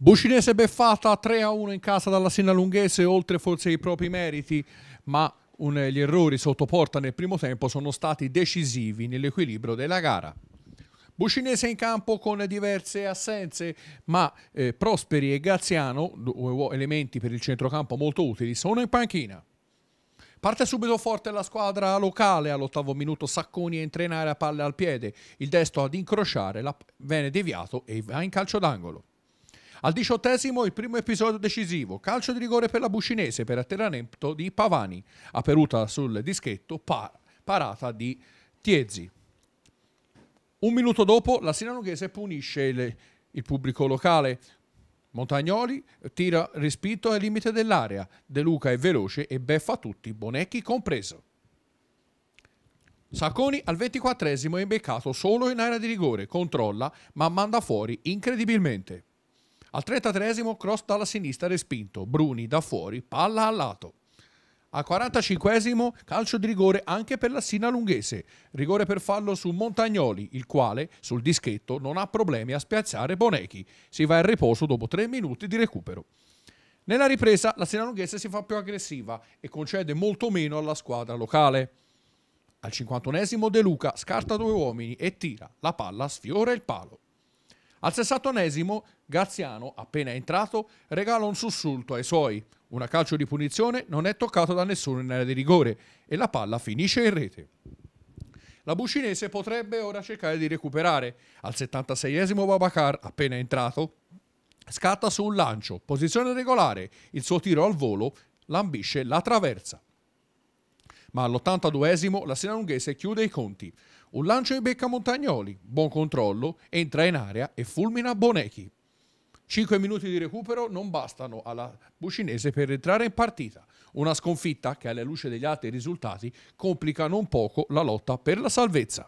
Bucinese beffata 3 a 1 in casa dalla Sina Lunghese, oltre forse i propri meriti, ma un, gli errori sotto porta nel primo tempo sono stati decisivi nell'equilibrio della gara. Bucinese in campo con diverse assenze, ma eh, Prosperi e Graziano, due eh, elementi per il centrocampo molto utili, sono in panchina. Parte subito forte la squadra locale all'ottavo minuto. Sacconi entra in area, palle al piede. Il destro ad incrociare la... viene deviato e va in calcio d'angolo. Al diciottesimo il primo episodio decisivo, calcio di rigore per la Bucinese per atterramento di Pavani, aperuta sul dischetto, par- parata di Tiezzi. Un minuto dopo la Sinanoghese punisce il, il pubblico locale. Montagnoli tira respinto ai limite dell'area. De Luca è veloce e beffa tutti, Bonecchi compreso. Sacconi al 24 è imbeccato solo in area di rigore, controlla ma manda fuori incredibilmente. Al 33 cross dalla sinistra respinto, Bruni da fuori, palla a lato. Al 45 calcio di rigore anche per la Sina Lunghese, rigore per fallo su Montagnoli, il quale sul dischetto non ha problemi a spiazzare Bonechi, si va in riposo dopo 3 minuti di recupero. Nella ripresa la Sina Lunghese si fa più aggressiva e concede molto meno alla squadra locale. Al 51 De Luca scarta due uomini e tira, la palla sfiora il palo. Al 61 Graziano, appena entrato, regala un sussulto ai suoi. Una calcio di punizione non è toccato da nessuno in area di rigore e la palla finisce in rete. La Bucinese potrebbe ora cercare di recuperare. Al 76 Babacar, appena entrato, scatta su un lancio, posizione regolare, il suo tiro al volo, l'ambisce la traversa ma all'82esimo la Sinalunghese chiude i conti. Un lancio di becca Montagnoli, buon controllo, entra in area e fulmina Bonechi. 5 minuti di recupero non bastano alla Bucinese per entrare in partita. Una sconfitta che alla luce degli altri risultati complica non poco la lotta per la salvezza.